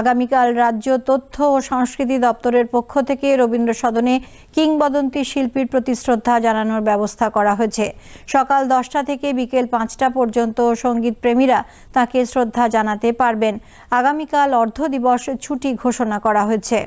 আগামীকাল রাজ্য তথ্য ও সংস্কৃতি দপ্তরের পক্ষ থেকে রবীন্দ্র সদনে কিংবদন্তি শিল্পীর প্রতি শ্রদ্ধা জানানোর ব্যবস্থা করা হয়েছে সকাল দশটা থেকে বিকেল পাঁচটা পর্যন্ত সঙ্গীত প্রেমীরা তাকে শ্রদ্ধা জানাতে পারবেন আগামীকাল অর্ধ দিবস ছুটি ঘোষণা করা হয়েছে